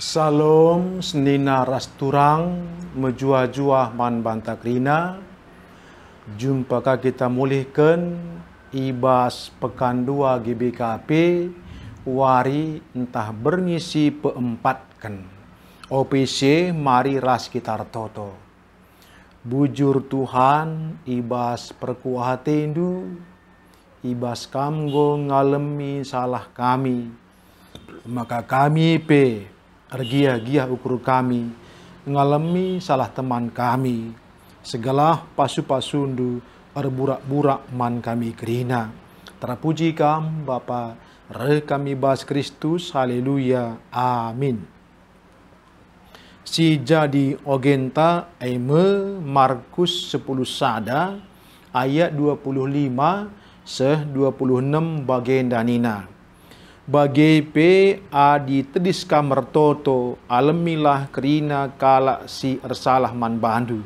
Salam senina rasturang mejua-jua man Jumpa Jumpakah kita mulihkan ibas pekan dua GBKP wari entah bernyisi peempatkan. OPC mari ras kita toto. Bujur Tuhan ibas perkuah indu, Ibas kamgo ngalemi salah kami. Maka kami pe argia giah ukur kami, ngalami salah teman kami, segala pasu-pasundu berburak burak man kami kerina. Terpuji kam Bapa, re kami bas Kristus, haleluya, amin. Si jadi ogenta Eme Markus 10 sada ayat 25 se 26 bagian danina bagai pe adi tedis kamar toto alemilah kerina kala si ersalah man bandu.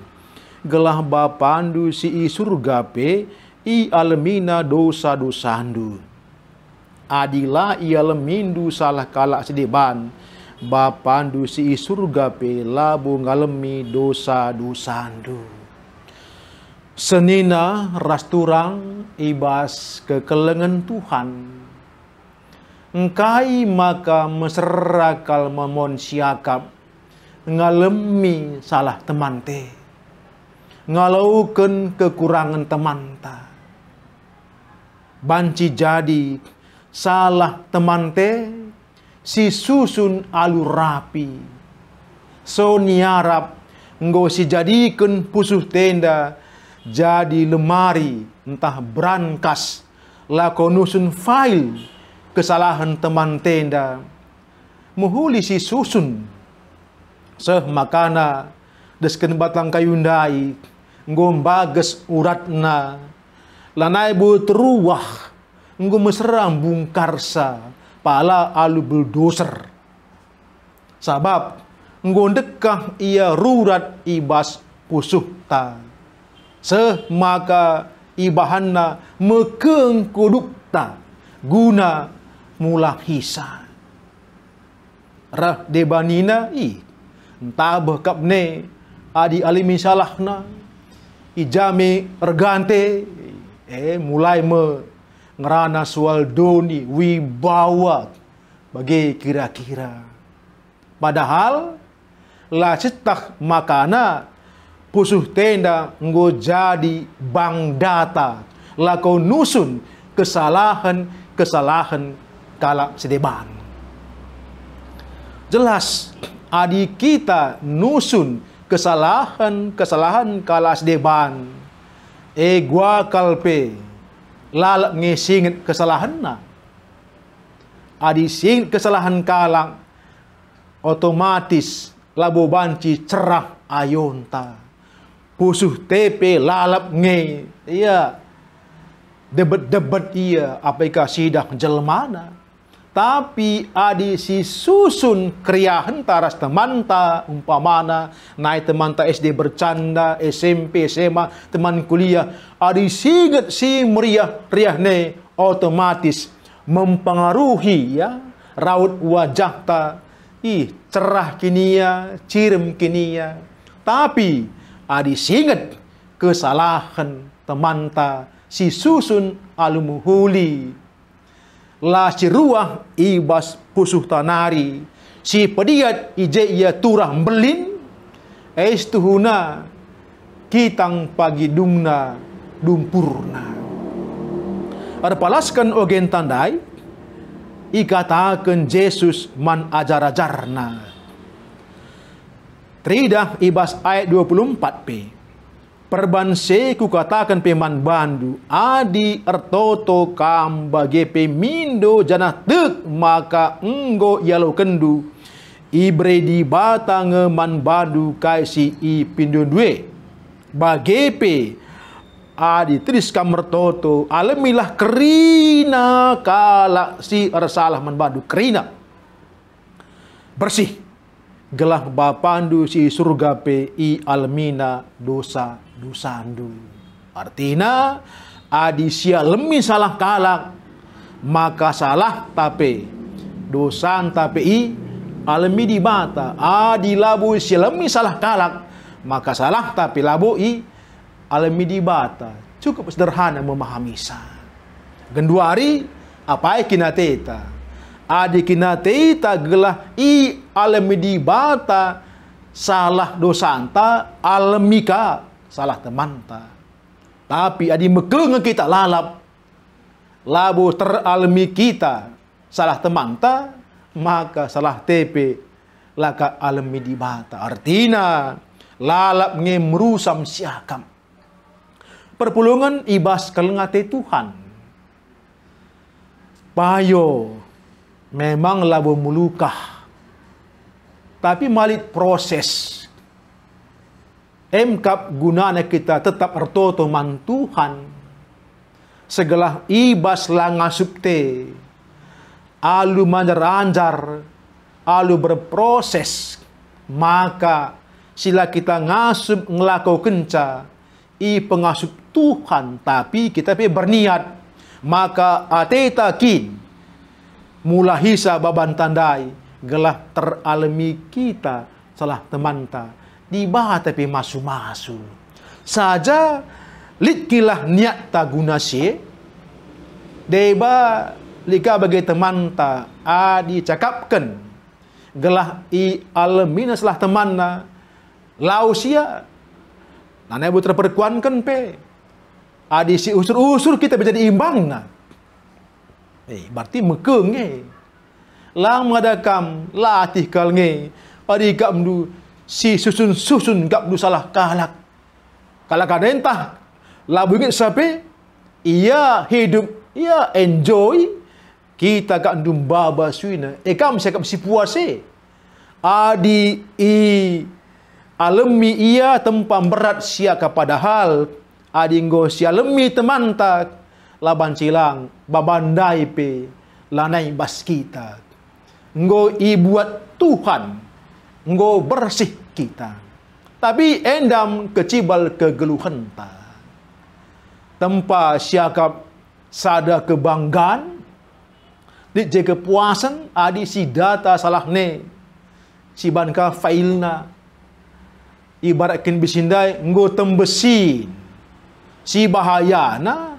Gelah bapandu si i surga pe i alemina dosa dosandu. Adila i alemindu salah kala sedeban. Bapandu si i surga pe labu ngalemi dosa dosandu. Senina rasturang ibas kekelengan Tuhan engkai maka meserakal memon siakap ngalemi salah teman te ngalauken kekurangan teman ta banci jadi salah teman te si susun alur rapi so niarap nggo si jadikan pusuh tenda jadi lemari entah brankas lakonusun file kesalahan teman tenda, si susun, seh makana, desken kayu ndai. ngombages uratna, lanai bu teruah, ngom bungkarsa, pala alu bulldozer. Sabab, ngondekah ia rurat ibas pusuh ta. maka ibahanna mekeng kudukta guna hisa Rah debanina i bekap ne, adi alimi salahna ijami ergante eh mulai me ngerana soal doni wibawa bagi kira-kira. Padahal la cetak makana pusuh tenda nggo jadi bang data lakau nusun kesalahan kesalahan kala sedeban. Jelas, adik kita nusun kesalahan-kesalahan kalas deban. Egua kalpe, lalak ngesingit kesalahan na. Adi sing kesalahan kalang, otomatis labu banci cerah ayonta. Pusuh tp lalap nge. Iya. Debet-debet iya. Apakah sidak jelmana tapi adi si susun kriya hentaras temanta umpamana naik temanta SD bercanda SMP SMA teman kuliah adi singet si meriah riah ne otomatis mempengaruhi ya raut wajah ta ih cerah kini ya cirem kini ya tapi adi singet kesalahan temanta si susun alumuhuli la si ruah ibas pusuh tanari si pediat ije ia turah belin estuhuna kitang pagi dumna dumpurna ada palaskan ogen tandai ikatakan Yesus man ajar-ajarna Tridah ibas ayat 24p Perban seku katakan peman bandu adi ertoto kambage pemindo jana tek maka enggo yalo kendu ibredi batange man bandu kaisi i pindo due bagepe adi tris Ertoto alamilah kerina kala si ersalah man bandu kerina bersih gelah bapandu si surga pi almina dosa dosandu. Artina adi sia lemi salah kalak maka salah tape dosan tape i almi di mata adi labu si lemi salah kalak maka salah tapi labu i almi di mata cukup sederhana memahami sa genduari apa ikinateta adikina teita gelah i alami di bata salah dosanta alamika salah temanta tapi adi mekeleng kita lalap labu teralmi kita salah temanta maka salah tepe laka alami di bata artina lalap nge merusam siakam perpulungan ibas kelengate Tuhan payo Memang labuh mulukah, Tapi malik proses. Emkap gunanya kita tetap ertoto Tuhan. Segala ibas subte. Alu manjar-anjar. Alu berproses. Maka sila kita ngasub ngelakau kenca. I pengasub Tuhan. Tapi kita berniat. Maka ateta kini mula hisa baban tandai gelah teralami kita salah temanta bawah tapi masu-masu saja likilah niat guna si deba lika bagi temanta adi cakapkan gelah i alamina salah temanna lausia nane ibu terperkuankan pe adi si usur-usur kita menjadi imbang nah Eh, berarti mekeng ke. Eh. Lang mengadakam, latih atih kal nge. Eh. si susun-susun gak mendu salah kalak. Kalak ada entah. La bungit sapi, ia hidup, ia enjoy. Kita kap mdu baba suina. Eh, kam saya kap si puasa. Eh. Adi i alami ia tempam berat sia kepada hal. Adinggo sia lemi tak laban silang babandai pe lanai bas kita ngo ibuat Tuhan ngo bersih kita tapi endam kecibal kegeluhan ta tempa siakap sada kebanggaan di jaga puasan adi si data salah ne si banka failna ibaratkan bisindai ngo tembesin si bahayana.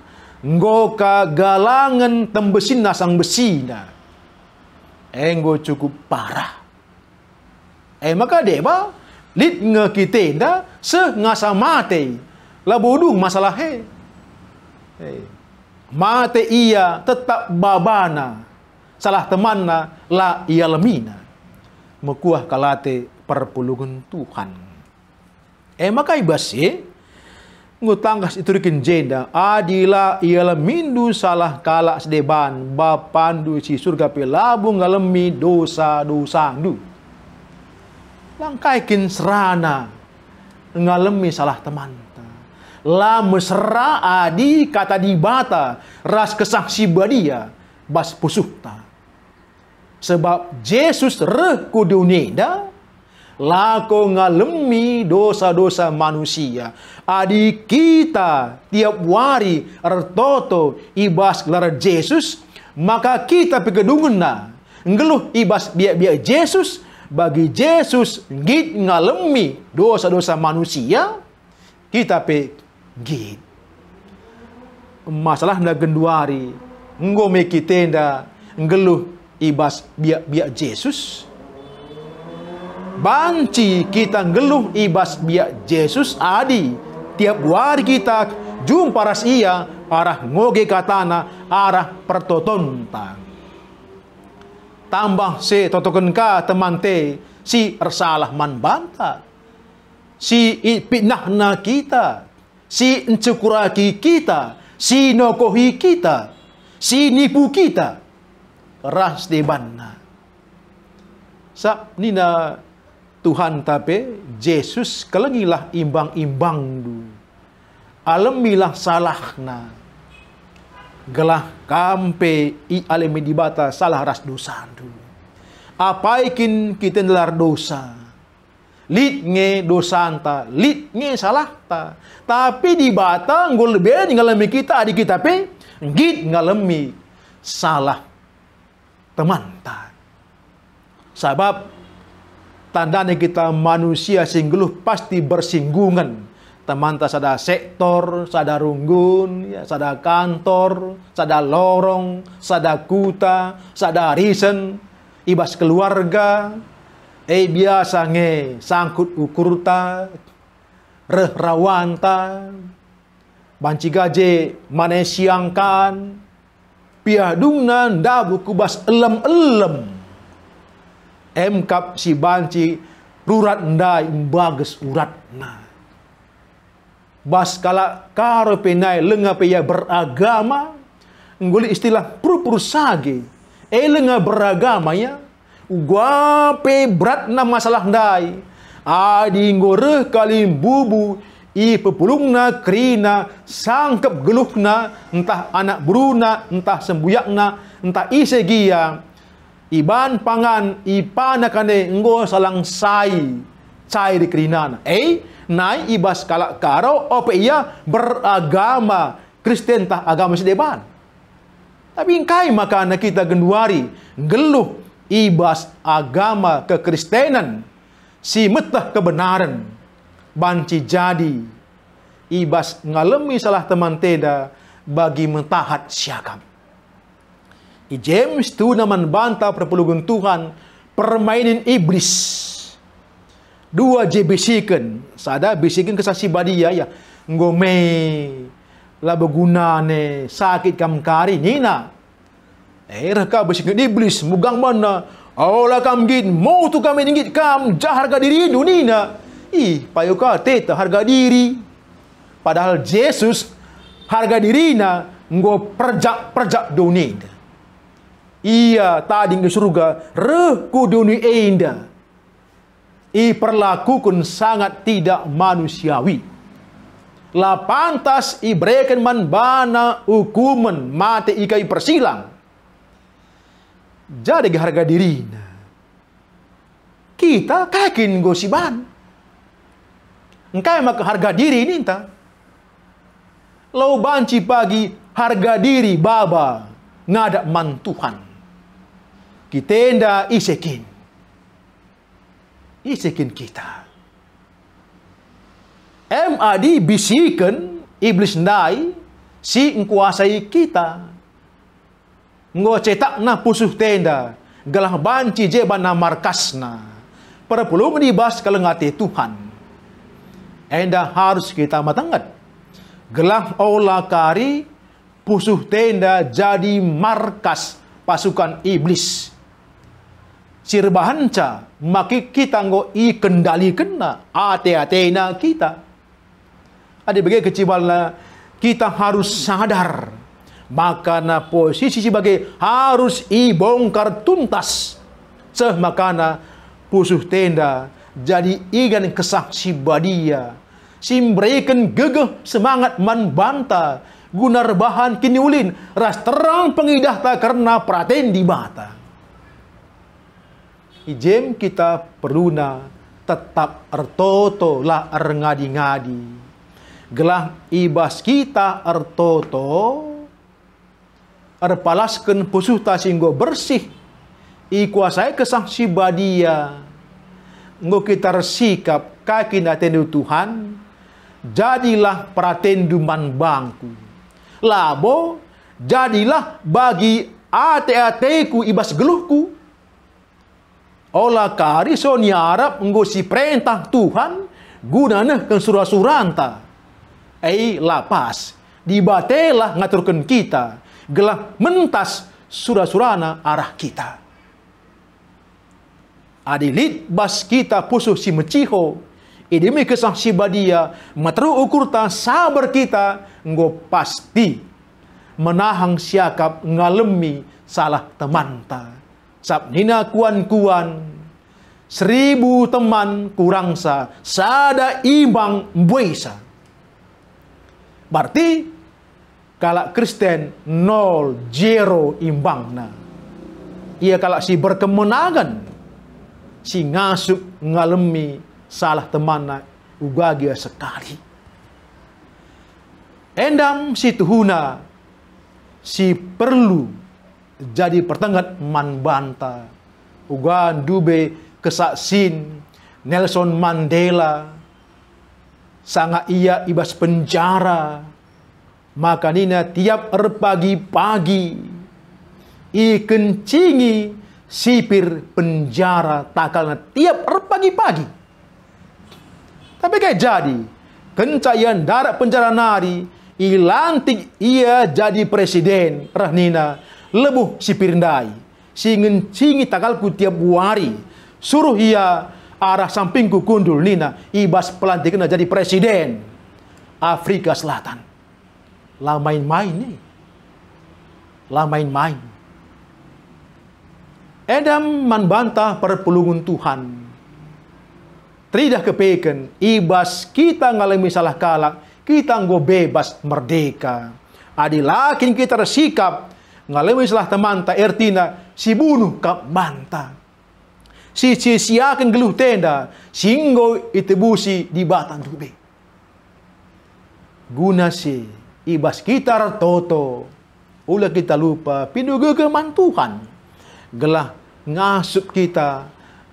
Enggo kagalangan tembesin nasang besina. Enggo eh, cukup parah. Eh maka deba lit nge kita se ngasa mate. Lah masalah he. Hey. Eh, mate ia tetap babana. Salah temanna la ia lemina. Mekuah kalate perpulungan Tuhan. Eh maka ibasih ngutangkas rikin jenda adila ialah mindu salah kalak sedeban bapandu si surga pelabu ngalemi dosa dosa du langkaikin serana ngalemi salah teman la mesra adi kata dibata ras kesaksi badia bas pusuhta, sebab Yesus reku dunia lako ngalemi dosa-dosa manusia. Adi kita tiap wari ertoto ibas gelar Jesus, maka kita pegedungan na. Ngeluh ibas biak-biak Jesus, bagi Jesus git ngalemi dosa-dosa manusia, kita pe git. Masalah na genduari, ngome kita ngeluh ibas biak-biak Jesus, banci kita ngeluh ibas biak Yesus adi tiap wari kita jumpa ras ia arah ngoge katana arah tang tambah se totokan ka teman te si ersalah man banta si na kita si encukuraki kita si nokohi kita si nipu kita ras debanna sa nina Tuhan tapi Yesus kelengilah imbang-imbang du. Alemilah salahna. Gelah kampe i alemi dibata salah ras dosa du. Apaikin kita nelar dosa. Lid nge dosa anta, lid nge salah ta. Tapi dibata ngul lebih ngalami kita adik kita pe ngit ngalami salah teman ta. Sebab Tandanya kita manusia singgeluh pasti bersinggungan. Teman tak ada sektor, ada runggun, ya, ada kantor, ada lorong, ada kuta, ada risen, ibas keluarga, eh biasa nge sangkut ukurta, reh rawanta, banci gaje mana siangkan, piadungna buku kubas elem-elem emkap si banci rurat ndai bagus urat na bas kala karo penai lenga peya beragama nguli istilah pur-pur sage e lenga beragama ya gua pe berat na masalah ndai adi ngore kali bubu i pepulungna krina sangkep geluhna entah anak bruna entah sembuyakna entah isegia iban pangan ipana kane ngo salang sai cai di kerinana eh nai ibas kalak karo ope ia beragama Kristen tah agama sedeban tapi ingkai maka anak kita genduari geluh ibas agama kekristenan si metah kebenaran banci jadi ibas ngalemi salah teman teda bagi mentahat siakam. I James 2 na perpelukan Tuhan, permainin iblis. Dua je bisikan. Sada bisikan kesasi badia ya. ya. Ngome. Labaguna nih, Sakit kam kari nina. Eh reka bisikan iblis. Mugang mana. Aula kam git. Mau tu kami ningit kam. Jah harga diri dunina. Ih payuka teta harga diri. Padahal Yesus harga dirina. Ngo perjak-perjak dunia. Ia tadi ke surga, reh dunia indah. I perlakukun sangat tidak manusiawi. La pantas i breken man bana hukuman mati ikai persilang. Jadi harga diri. Kita kakin gosiban. engkai emak harga diri ini entah. Lau banci pagi harga diri baba ngadak mantuhan kitenda isekin isekin kita MAD bisikan iblis ndai si kuasai kita ngo tak na pusuh tenda galah banci je bana markasna perpuluh dibas kalengate Tuhan enda harus kita matangat gelah olah kari pusuh tenda jadi markas pasukan iblis sirbahanca maki kita ngo i kendali kena ate ate kita ada bagai kecibala kita harus sadar maka posisi sebagai harus ibongkar tuntas seh makana pusuh tenda jadi igan kesah si badia simbreken gegeh semangat manbanta gunar bahan kini ulin ras terang pengidah tak karena praten di mata ijem kita na tetap ertoto lah erngadi-ngadi. Gelah ibas kita ertoto erpalaskan pusuh ta singgo bersih ikuasai kesang si badia ngo kita resikap kaki na Tuhan jadilah pratenduman bangku labo jadilah bagi ate-ateku ibas geluhku Olah kari so ya ni Arab si perintah Tuhan gunana kan surah-suranta. Ei lapas. Dibatelah ngaturkan kita. Gelah mentas surah-surana arah kita. Adilit bas kita pusuh si meciho. Idemi kesang si badia. Matru ukurta sabar kita. Nggo pasti. Menahang siakap ngalemi salah temanta sabnina kuan-kuan, seribu teman kurang sa, sada imbang buisa. Berarti, kalau Kristen nol zero na. Ia kalau si berkemenangan, si ngasuk ngalemi salah teman na ugagia sekali. Endam si tuhuna si perlu jadi pertenggat Manbanta, Ugan Dube Kesaksin, Nelson Mandela, sangat ia ibas penjara, maka nina tiap erpagi-pagi, i kencingi sipir penjara takalna tiap erpagi-pagi. Tapi kayak jadi, kencayan darat penjara nari, ilantik ia jadi presiden, rahnina, lebu si pirindai. Singin singi takalku tiap wari. Suruh ia arah sampingku Gundul nina. Ibas pelantikan jadi presiden. Afrika Selatan. Lah main-main nih. Lah main-main. Edam membantah perpulungan Tuhan. Tidak kepeken, ibas kita ngalami salah kalak, kita nggo bebas merdeka. Adilakin kita bersikap ngalami salah teman ta ertina si bunuh kap manta. Si si siakan geluh tenda singgo itebusi di batang tube. Guna si ibas kitar toto. Ulah kita lupa pinduga mantuhan. Gelah ngasup kita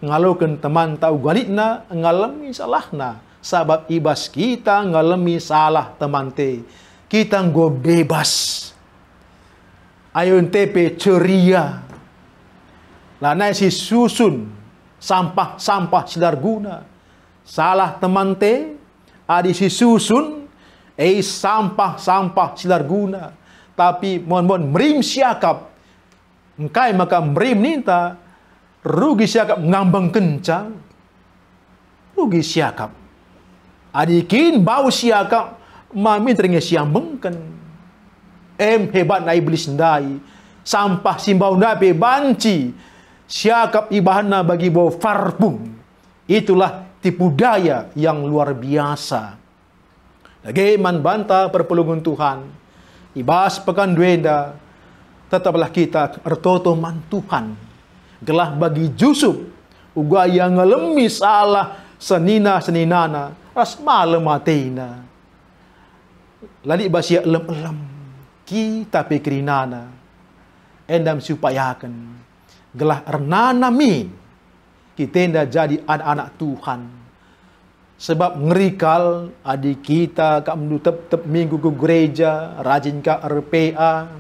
ngalukan teman tau galitna ngalami salahna sabab ibas kita ngalami salah teman te kita go bebas ayun tepe ceria. Lanai si susun sampah-sampah silarguna Salah teman te, adi si susun, eh sampah-sampah silarguna Tapi mohon-mohon merim siakap. Engkai maka merim ninta, rugi siakap ngambang kencang. Rugi siakap. Adikin bau siakap, mami teringat siambengken em hebat na iblis ndai sampah simbau na pe banci siakap ibahna bagi bo farbum itulah tipu daya yang luar biasa lagi man banta perpulungan Tuhan ibas pekan duenda tetaplah kita ertoto man Tuhan gelah bagi Yusuf uga yang ngelemis Allah senina seninana ras malam matena lali basia lem-lem tapi kerinana endam supayakan gelah renana min kita ndak jadi anak-anak Tuhan sebab ngerikal adik kita kak menutup tep minggu ke gereja rajin kak RPA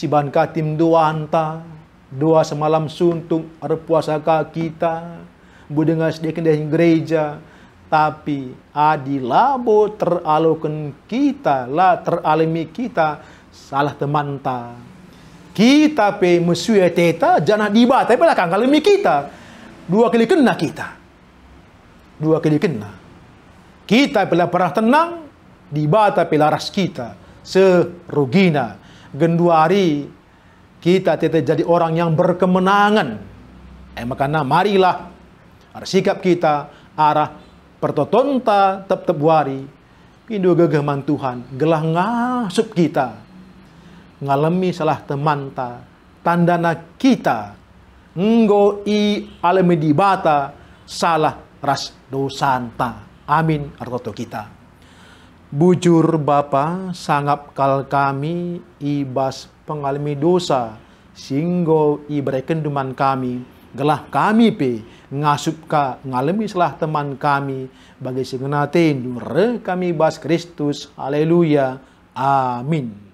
ciban kak tim dua anta dua semalam suntung ada puasa kak kita budengar sedikit dari gereja tapi adilabo teralokan kita lah teralami kita salah temanta. Kita pe musuh teta jangan diba tapi belakang kalau mi kita dua kali kena kita. Dua kali kena. Kita pula pernah tenang diba tapi laras kita serugina genduari kita tetap jadi orang yang berkemenangan. Eh makanya marilah arah sikap kita arah pertotonta tep-tep wari pindu gegeman Tuhan gelah ngasup kita ngalami salah temanta tandana kita nggo i alami dibata salah ras dosanta amin artoto kita bujur bapa sangap kal kami ibas pengalami dosa singgo i duman kami gelah kami pe ngasup ka ngalami salah teman kami bagi segenap nure kami bas Kristus haleluya amin